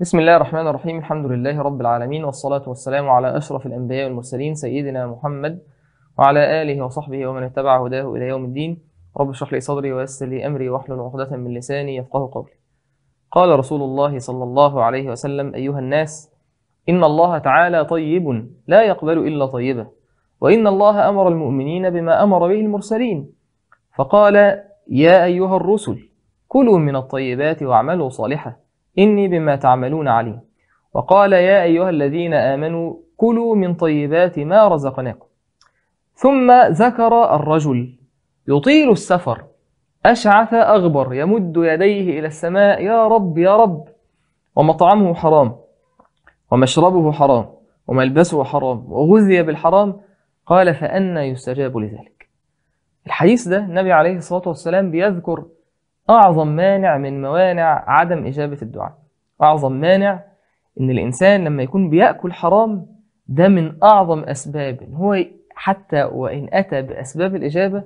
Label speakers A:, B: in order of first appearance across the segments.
A: بسم الله الرحمن الرحيم الحمد لله رب العالمين والصلاة والسلام على أشرف الأنبياء والمرسلين سيدنا محمد وعلى آله وصحبه ومن اتبع هداه إلى يوم الدين رب اشرح لي صدري ويسر لي أمري واحلل عقدة من لساني يفقه قولي قال رسول الله صلى الله عليه وسلم أيها الناس إن الله تعالى طيب لا يقبل إلا طيبة وإن الله أمر المؤمنين بما أمر به المرسلين فقال يا أيها الرسل كلوا من الطيبات واعملوا صالحا إني بما تعملون عليم وقال يا أيها الذين آمنوا كلوا من طيبات ما رزقناكم ثم ذكر الرجل يطيل السفر أشعث أغبر يمد يديه إلى السماء يا رب يا رب ومطعمه حرام ومشربه حرام وملبسه حرام وغذي بالحرام قال فأنا يستجاب لذلك الحديث ده النبي عليه الصلاة والسلام بيذكر أعظم مانع من موانع عدم إجابة الدعاء أعظم مانع إن الإنسان لما يكون بيأكل حرام ده من أعظم أسباب إن هو حتى وإن أتى بأسباب الإجابة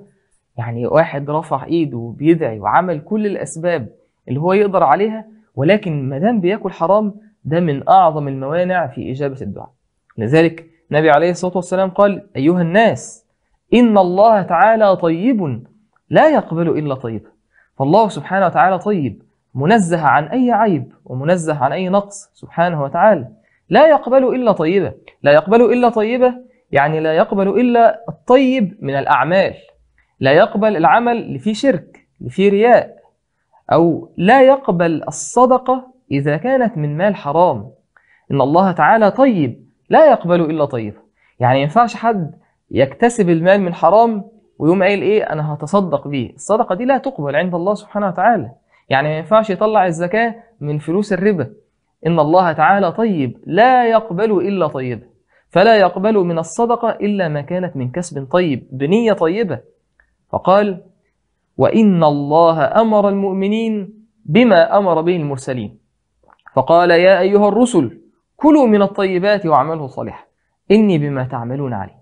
A: يعني واحد رفع إيده وبيدعي وعمل كل الأسباب اللي هو يقدر عليها ولكن ما دام بياكل حرام ده من أعظم الموانع في إجابة الدعاء لذلك النبي عليه الصلاة والسلام قال أيها الناس إن الله تعالى طيب لا يقبل إلا طيبا فالله سبحانه وتعالى طيب منزه عن أي عيب ومنزه عن أي نقص سبحانه وتعالى لا يقبل إلا طيبة لا يقبل إلا طيبة يعني لا يقبل إلا الطيب من الأعمال لا يقبل العمل اللي فيه شرك اللي فيه رياء أو لا يقبل الصدقة إذا كانت من مال حرام إن الله تعالى طيب لا يقبل إلا طيب يعني ينفعش حد يكتسب المال من حرام ويقوم قايل ايه انا هتصدق بيه الصدقه دي لا تقبل عند الله سبحانه وتعالى يعني ما ينفعش يطلع الزكاه من فلوس الربا ان الله تعالى طيب لا يقبل الا طيبا فلا يقبل من الصدقه الا ما كانت من كسب طيب بنيه طيبه فقال وان الله امر المؤمنين بما امر به المرسلين فقال يا ايها الرسل كلوا من الطيبات واعملوا صالحا اني بما تعملون عليم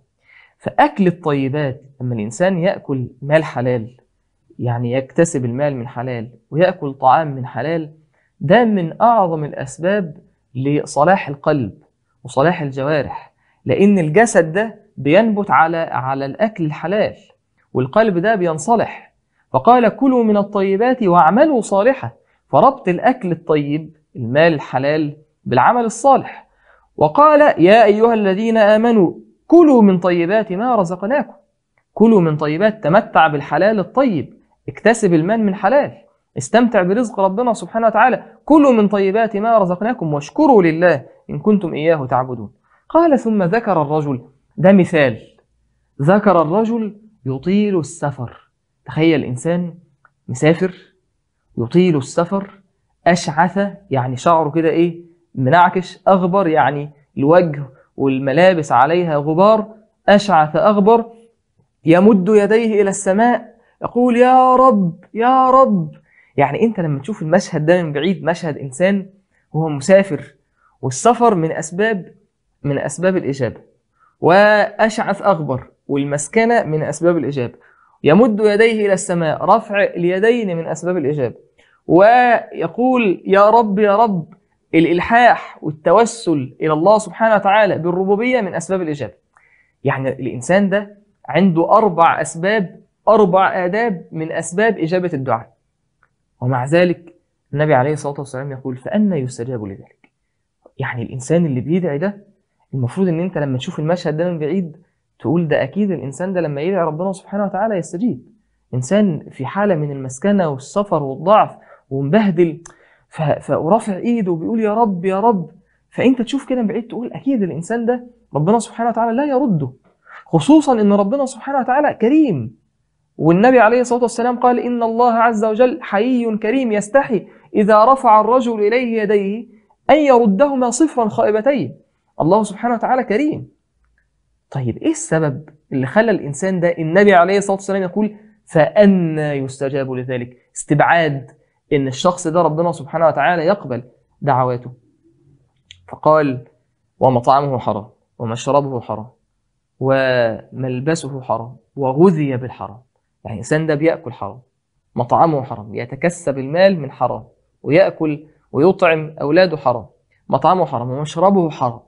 A: فأكل الطيبات لما الإنسان يأكل مال حلال يعني يكتسب المال من حلال ويأكل طعام من حلال ده من أعظم الأسباب لصلاح القلب وصلاح الجوارح لأن الجسد ده بينبت على على الأكل الحلال والقلب ده بينصلح فقال كلوا من الطيبات واعملوا صالحة فربط الأكل الطيب المال الحلال بالعمل الصالح وقال يا أيها الذين آمنوا كلوا من طيبات ما رزقناكم كلوا من طيبات تمتع بالحلال الطيب اكتسب المال من حلال استمتع برزق ربنا سبحانه وتعالى كلوا من طيبات ما رزقناكم واشكروا لله إن كنتم إياه تعبدون قال ثم ذكر الرجل ده مثال ذكر الرجل يطيل السفر تخيل إنسان مسافر يطيل السفر أشعث يعني شعره كده إيه منعكش أغبر يعني الوجه والملابس عليها غبار أشعث أغبر يمد يديه إلى السماء يقول يا رب يا رب يعني أنت لما تشوف المشهد ده من بعيد مشهد إنسان وهو مسافر والسفر من أسباب من أسباب الإجابة وأشعث أغبر والمسكنة من أسباب الإجابة يمد يديه إلى السماء رفع اليدين من أسباب الإجابة ويقول يا رب يا رب الإلحاح والتوسل إلى الله سبحانه وتعالى بالربوبية من أسباب الإجابة يعني الإنسان ده عنده أربع أسباب أربع آداب من أسباب إجابة الدعاء ومع ذلك النبي عليه الصلاة والسلام يقول فأنا يستجاب لذلك يعني الإنسان اللي بيدعي ده المفروض إن أنت لما تشوف المشهد ده من بعيد تقول ده أكيد الإنسان ده لما يدعي ربنا سبحانه وتعالى يستجيب إنسان في حالة من المسكنة والسفر والضعف ومبهدل فرافع ايده وبيقول يا رب يا رب فانت تشوف كده من بعيد تقول اكيد الانسان ده ربنا سبحانه وتعالى لا يرده خصوصا ان ربنا سبحانه وتعالى كريم والنبي عليه الصلاه والسلام قال ان الله عز وجل حيي كريم يستحي اذا رفع الرجل اليه يديه ان يردهما صفرا خائبتين الله سبحانه وتعالى كريم طيب ايه السبب اللي خلى الانسان ده النبي عليه الصلاه والسلام يقول فانى يستجاب لذلك استبعاد ان الشخص ده ربنا سبحانه وتعالى يقبل دعواته فقال ومطعمه حرام ومشربه حرام وملبسه حرام وغذي بالحرام يعني الانسان ده بياكل حرام مطعمه حرام يتكسب المال من حرام وياكل ويطعم اولاده حرام مطعمه حرام ومشربه حرام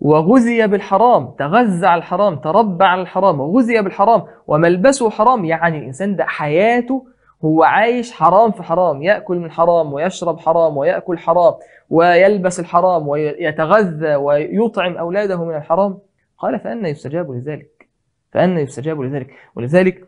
A: وغذي بالحرام تغذى على الحرام تربى على الحرام وغذي بالحرام وملبسه حرام يعني الانسان ده حياته هو عايش حرام في حرام ياكل من حرام ويشرب حرام وياكل حرام ويلبس الحرام ويتغذى ويطعم اولاده من الحرام قال فان يستجاب لذلك فان يستجاب لذلك ولذلك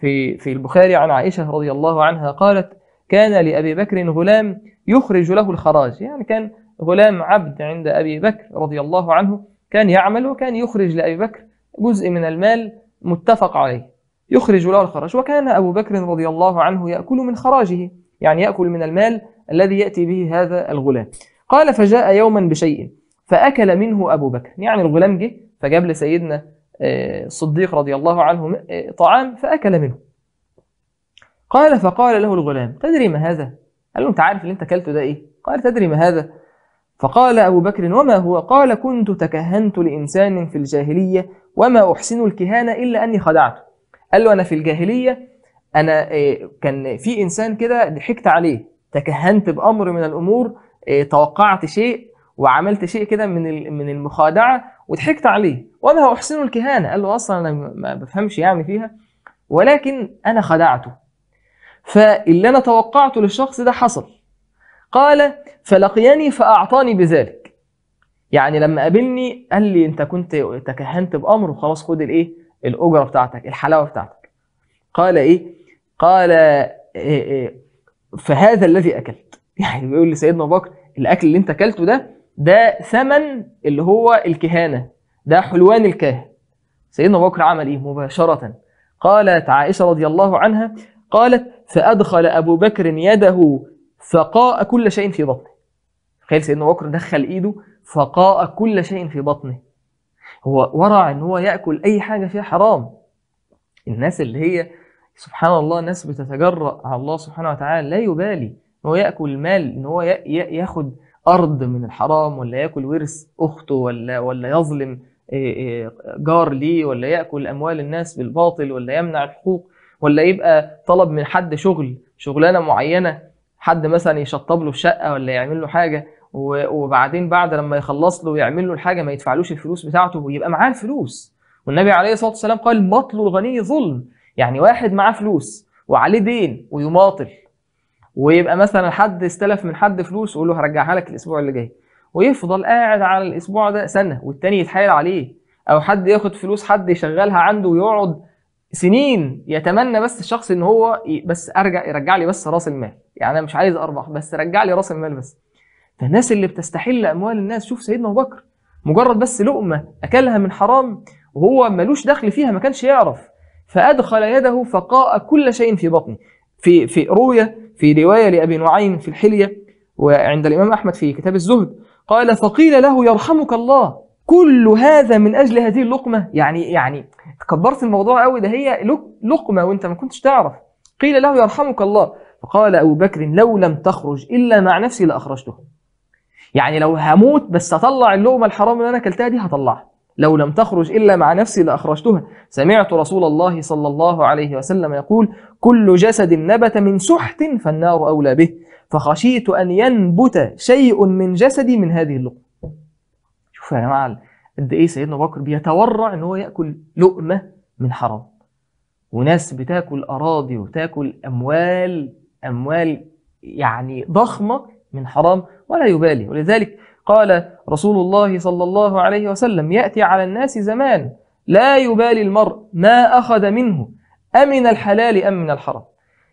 A: في في البخاري عن عائشه رضي الله عنها قالت كان لابي بكر غلام يخرج له الخراج يعني كان غلام عبد عند ابي بكر رضي الله عنه كان يعمل وكان يخرج لابي بكر جزء من المال متفق عليه يخرج له الخراج وكان أبو بكر رضي الله عنه يأكل من خراجه يعني يأكل من المال الذي يأتي به هذا الغلام قال فجاء يوما بشيء فأكل منه أبو بكر يعني الغلام جه فجاب لسيدنا آه، الصديق رضي الله عنه آه، طعام فأكل منه قال فقال له الغلام تدري ما هذا؟ قال له أنت عارف اللي أنت أكلته ده إيه؟ قال تدري ما هذا؟ فقال أبو بكر وما هو؟ قال كنت تكهنت لإنسان في الجاهلية وما أحسن الكهانة إلا أني خدعته قال له انا في الجاهليه انا آه، كان في انسان كده ضحكت عليه تكهنت بامر من الامور آه، توقعت شيء وعملت شيء كده من من المخادعه وضحكت عليه وما احسن الكهانه قال له اصلا انا ما بفهمش يعني فيها ولكن انا خدعته فاللي انا توقعته للشخص ده حصل قال فلقيني فاعطاني بذلك يعني لما قابلني قال لي انت كنت تكهنت بامر وخلاص خد الايه الأجرة بتاعتك الحلاوة بتاعتك قال إيه قال إيه إيه فهذا الذي أكلت يعني بيقول لسيدنا بكر الأكل اللي أنت أكلته ده ده ثمن اللي هو الكهانة ده حلوان الكاهن سيدنا بكر عمل إيه مباشرة قالت عائشة رضي الله عنها قالت فأدخل أبو بكر يده فقاء كل شيء في بطنه تخيل سيدنا بكر دخل إيده فقاء كل شيء في بطنه هو ورع ان هو ياكل اي حاجه فيها حرام الناس اللي هي سبحان الله ناس بتتجرأ على الله سبحانه وتعالى لا يبالي ان هو ياكل مال ان هو ياخد ارض من الحرام ولا ياكل ورث اخته ولا ولا يظلم جار ليه ولا ياكل اموال الناس بالباطل ولا يمنع الحقوق ولا يبقى طلب من حد شغل شغلانه معينه حد مثلا يشطب له شقه ولا يعمل له حاجه وبعدين بعد لما يخلص له ويعمل له الحاجه ما يدفعلوش الفلوس بتاعته ويبقى معاه الفلوس والنبي عليه الصلاه والسلام قال مطل الغني ظلم يعني واحد معاه فلوس وعليه دين ويماطل ويبقى مثلا حد استلف من حد فلوس ويقول له هرجعها لك الاسبوع اللي جاي ويفضل قاعد على الاسبوع ده سنه والتاني يتحايل عليه او حد ياخد فلوس حد يشغلها عنده ويقعد سنين يتمنى بس الشخص ان هو بس ارجع يرجع لي بس راس المال يعني انا مش عايز اربح بس رجع لي راس المال بس فالناس اللي بتستحل اموال الناس شوف سيدنا ابو بكر مجرد بس لقمه اكلها من حرام وهو ملوش دخل فيها ما كانش يعرف فادخل يده فقاء كل شيء في بطنه في في رؤيه في روايه لابي نعيم في الحليه وعند الامام احمد في كتاب الزهد قال فقيل له يرحمك الله كل هذا من اجل هذه اللقمه يعني يعني كبرت الموضوع قوي ده هي لقمه وانت ما كنتش تعرف قيل له يرحمك الله فقال ابو بكر لو لم تخرج الا مع نفسي لاخرجته يعني لو هموت بس اطلع اللقمه الحرام اللي انا اكلتها دي هطلعها لو لم تخرج الا مع نفسي لاخرجتها سمعت رسول الله صلى الله عليه وسلم يقول كل جسد نبت من سحت فالنار اولى به فخشيت ان ينبت شيء من جسدي من هذه اللقمه شوف يا جماعه قد ايه سيدنا بكر بيتورع ان هو ياكل لقمه من حرام وناس بتاكل اراضي وتاكل اموال اموال يعني ضخمه من حرام ولا يبالي ولذلك قال رسول الله صلى الله عليه وسلم يأتي على الناس زمان لا يبالي المرء ما أخذ منه أمن الحلال أم من الحرام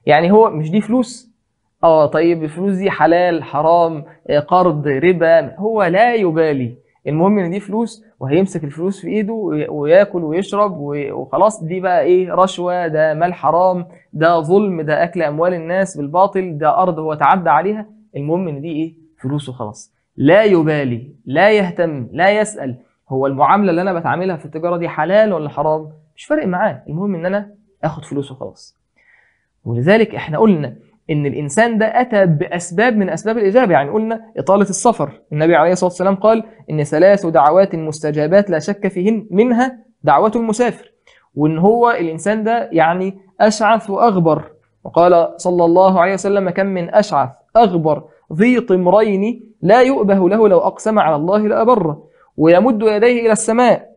A: يعني هو مش دي فلوس اه طيب الفلوس دي حلال حرام آه، قرض ربا هو لا يبالي المهم ان دي فلوس وهيمسك الفلوس في ايده وياكل ويشرب وخلاص دي بقى ايه رشوه ده مال حرام ده ظلم ده اكل اموال الناس بالباطل ده ارض هو تعدى عليها المهم ان دي ايه فلوس وخلاص لا يبالي لا يهتم لا يسال هو المعامله اللي انا بتعاملها في التجاره دي حلال ولا حرام مش فارق معاه المهم ان انا اخد فلوس وخلاص ولذلك احنا قلنا ان الانسان ده اتى باسباب من اسباب الاجابه يعني قلنا اطاله السفر النبي عليه الصلاه والسلام قال ان ثلاث دعوات مستجابات لا شك فيهن منها دعوه المسافر وان هو الانسان ده يعني اشعث واغبر وقال صلى الله عليه وسلم كم من اشعث أغبر ذي طمرين لا يؤبه له لو أقسم على الله لأبره ويمد يديه إلى السماء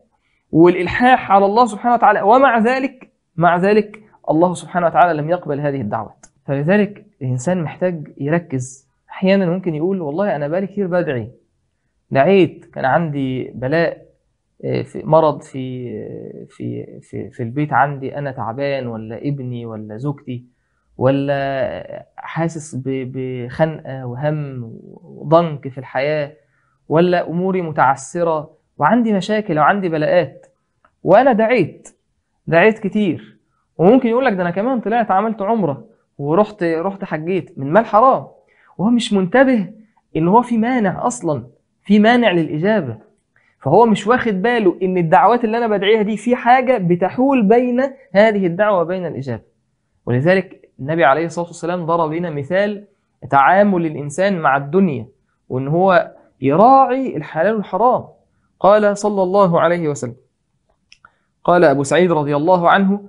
A: والإلحاح على الله سبحانه وتعالى ومع ذلك مع ذلك الله سبحانه وتعالى لم يقبل هذه الدعوات فلذلك الإنسان محتاج يركز أحيانا ممكن يقول والله أنا بقالي كتير بدعي دعيت كان عندي بلاء آه، في مرض في آه، في في في البيت عندي انا تعبان ولا ابني ولا زوجتي ولا حاسس بخنقه وهم وضنك في الحياه ولا اموري متعسره وعندي مشاكل وعندي بلاءات وانا دعيت دعيت كتير وممكن يقول لك ده انا كمان طلعت عملت عمره ورحت رحت حجيت من مال حرام وهو مش منتبه ان هو في مانع اصلا في مانع للاجابه فهو مش واخد باله ان الدعوات اللي انا بدعيها دي في حاجه بتحول بين هذه الدعوه وبين الاجابه ولذلك النبي عليه الصلاه والسلام ضرب لنا مثال تعامل الانسان مع الدنيا وان هو يراعي الحلال والحرام قال صلى الله عليه وسلم قال ابو سعيد رضي الله عنه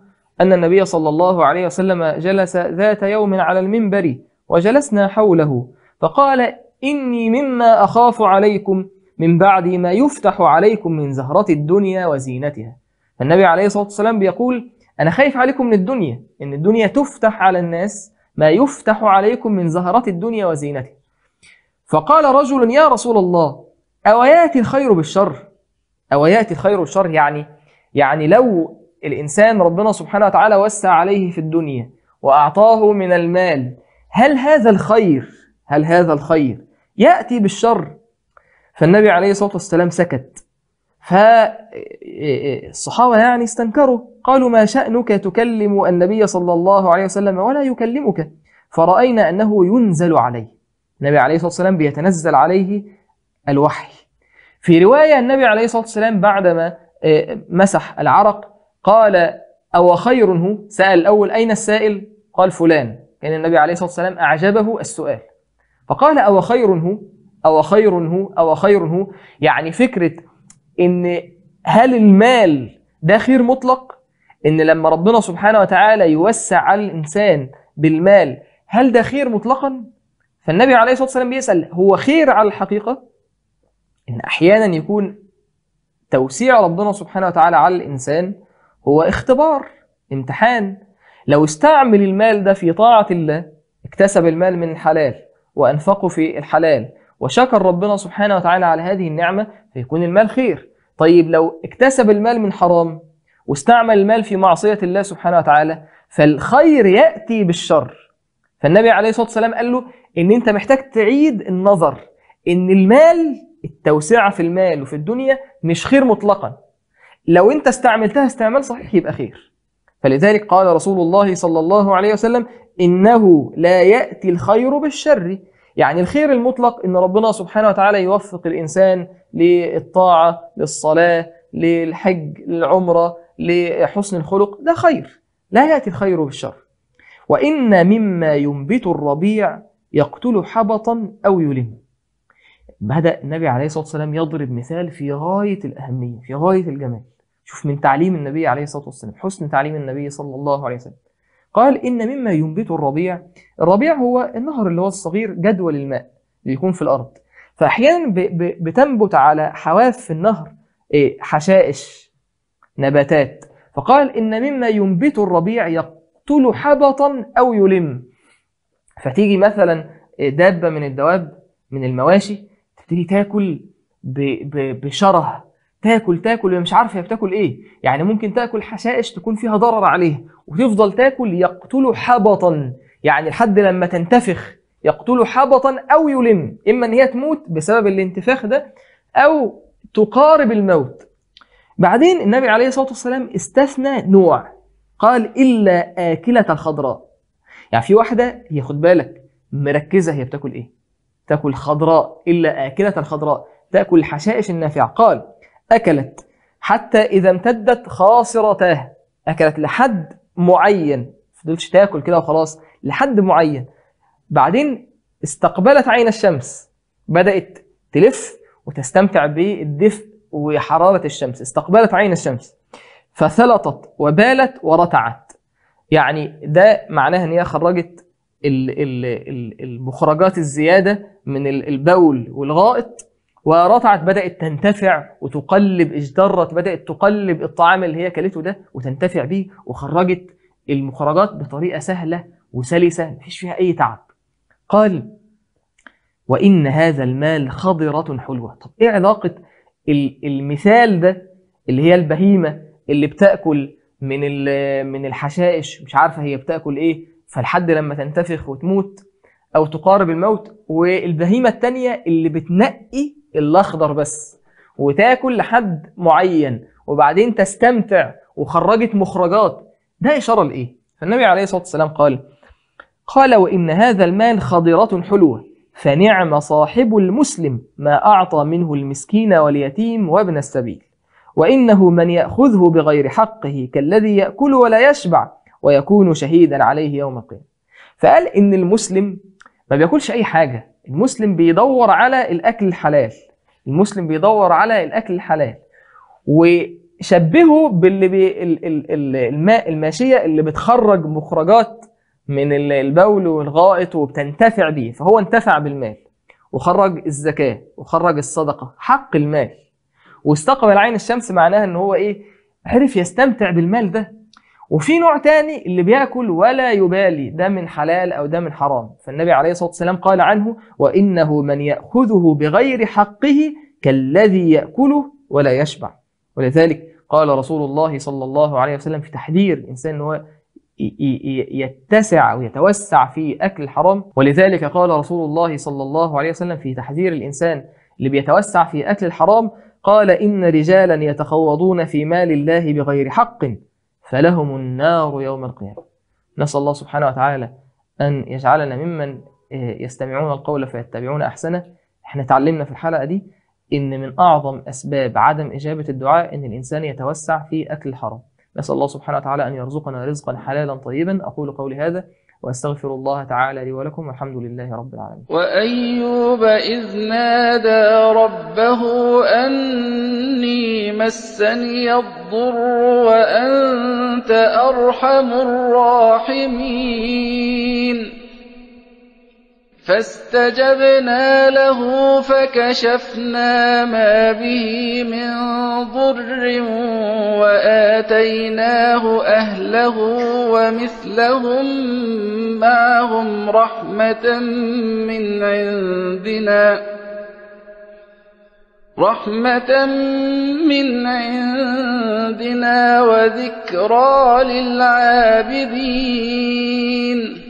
A: ان النبي صلى الله عليه وسلم جلس ذات يوم على المنبر وجلسنا حوله فقال اني مما اخاف عليكم من بعد ما يفتح عليكم من زهره الدنيا وزينتها فالنبي عليه الصلاه والسلام بيقول أنا خايف عليكم من الدنيا إن الدنيا تفتح على الناس ما يفتح عليكم من زهرات الدنيا وزينتها فقال رجل يا رسول الله أوياتي الخير بالشر أوياتي الخير بالشر يعني يعني لو الإنسان ربنا سبحانه وتعالى وسع عليه في الدنيا وأعطاه من المال هل هذا الخير هل هذا الخير يأتي بالشر فالنبي عليه الصلاة والسلام سكت فالصحابة إيه، إيه، يعني استنكروا قالوا ما شأنك تكلم النبي صلى الله عليه وسلم ولا يكلمك فرأينا أنه ينزل عليه النبي عليه الصلاة والسلام بيتنزل عليه الوحي في رواية النبي عليه الصلاة والسلام بعدما إيه، مسح العرق قال أو خير هو سأل الأول أين السائل قال فلان كان يعني النبي عليه الصلاة والسلام أعجبه السؤال فقال أو خير هو أو خير هو أو خير هو يعني فكرة ان هل المال ده خير مطلق ان لما ربنا سبحانه وتعالى يوسع على الانسان بالمال هل ده خير مطلقا فالنبي عليه الصلاه والسلام بيسال هو خير على الحقيقه ان احيانا يكون توسيع ربنا سبحانه وتعالى على الانسان هو اختبار امتحان لو استعمل المال ده في طاعه الله اكتسب المال من الحلال وانفقه في الحلال وشكر ربنا سبحانه وتعالى على هذه النعمة فيكون المال خير طيب لو اكتسب المال من حرام واستعمل المال في معصية الله سبحانه وتعالى فالخير يأتي بالشر فالنبي عليه الصلاة والسلام قال له إن أنت محتاج تعيد النظر إن المال التوسعة في المال وفي الدنيا مش خير مطلقا لو أنت استعملتها استعمال صحيح يبقى خير فلذلك قال رسول الله صلى الله عليه وسلم إنه لا يأتي الخير بالشر يعني الخير المطلق ان ربنا سبحانه وتعالى يوفق الانسان للطاعه للصلاه للحج للعمره لحسن الخلق ده خير لا ياتي الخير بالشر وان مما ينبت الربيع يقتل حبطا او يلم بدا النبي عليه الصلاه والسلام يضرب مثال في غايه الاهميه في غايه الجمال شوف من تعليم النبي عليه الصلاه والسلام حسن تعليم النبي صلى الله عليه وسلم قال إن مما ينبت الربيع الربيع هو النهر اللي هو الصغير جدول الماء اللي يكون في الأرض فأحيانا بتنبت على حواف في النهر إيه، حشائش نباتات فقال إن مما ينبت الربيع يقتل حبطا أو يلم فتيجي مثلا إيه، دابة من الدواب من المواشي تبتدي تاكل بشره تاكل تاكل مش عارفه هي بتاكل ايه يعني ممكن تاكل حشائش تكون فيها ضرر عليها وتفضل تاكل يقتل حبطا يعني لحد لما تنتفخ يقتل حبطا او يلم اما ان هي تموت بسبب الانتفاخ ده او تقارب الموت بعدين النبي عليه الصلاه والسلام استثنى نوع قال الا اكله الخضراء يعني في واحده هي خد بالك مركزه هي بتاكل ايه تاكل خضراء الا اكله الخضراء تاكل الحشائش النافعه قال أكلت حتى إذا امتدت خاصرتها أكلت لحد معين فضلتش تاكل كده وخلاص لحد معين بعدين استقبلت عين الشمس بدأت تلف وتستمتع بالدفء وحرارة الشمس استقبلت عين الشمس فثلطت وبالت ورتعت يعني ده معناها ان هي خرجت المخرجات الزياده من البول والغائط ورطعت بدأت تنتفع وتقلب اجدرت بدأت تقلب الطعام اللي هي كلته ده وتنتفع بيه وخرجت المخرجات بطريقة سهلة وسلسة مفيش فيها أي تعب قال وإن هذا المال خضرة حلوة طب إيه علاقة المثال ده اللي هي البهيمة اللي بتأكل من من الحشائش مش عارفة هي بتأكل إيه فلحد لما تنتفخ وتموت أو تقارب الموت والبهيمة التانية اللي بتنقي الاخضر بس وتاكل لحد معين وبعدين تستمتع وخرجت مخرجات ده اشاره لايه فالنبي عليه الصلاه والسلام قال قال وان هذا المال خضره حلوه فنعم صاحب المسلم ما اعطى منه المسكين واليتيم وابن السبيل وانه من ياخذه بغير حقه كالذي ياكل ولا يشبع ويكون شهيدا عليه يوم القيامه فقال ان المسلم ما بياكلش اي حاجه المسلم بيدور على الاكل الحلال المسلم بيدور على الاكل الحلال وشبهه باللي بي الماء الماشيه اللي بتخرج مخرجات من البول والغائط وبتنتفع بيه فهو انتفع بالمال وخرج الزكاه وخرج الصدقه حق المال واستقبل عين الشمس معناها ان هو ايه عرف يستمتع بالمال ده وفي نوع تاني اللي بياكل ولا يبالي ده من حلال او ده من حرام فالنبي عليه الصلاه والسلام قال عنه وانه من ياخذه بغير حقه كالذي ياكله ولا يشبع ولذلك قال رسول الله صلى الله عليه وسلم في تحذير الانسان ان هو يتسع او يتوسع في اكل الحرام ولذلك قال رسول الله صلى الله عليه وسلم في تحذير الانسان اللي بيتوسع في اكل الحرام قال ان رجالا يتخوضون في مال الله بغير حق فلهم النار يوم القيامة نسأل الله سبحانه وتعالى أن يجعلنا ممن يستمعون القول فيتبعون أحسنه احنا اتعلمنا في الحلقة دي إن من أعظم أسباب عدم إجابة الدعاء إن الإنسان يتوسع في أكل الحرام نسأل الله سبحانه وتعالى أن يرزقنا رزقا حلالا طيبا أقول قولي هذا وأستغفر الله تعالى لي ولكم والحمد لله رب العالمين وأيوب إذ نادى ربه أني مسني الضر وأن أنت أرحم الراحمين فاستجبنا له فكشفنا ما به من ضر وآتيناه أهله ومثلهم معهم رحمة من عندنا رحمة من عندنا وذكرى للعابدين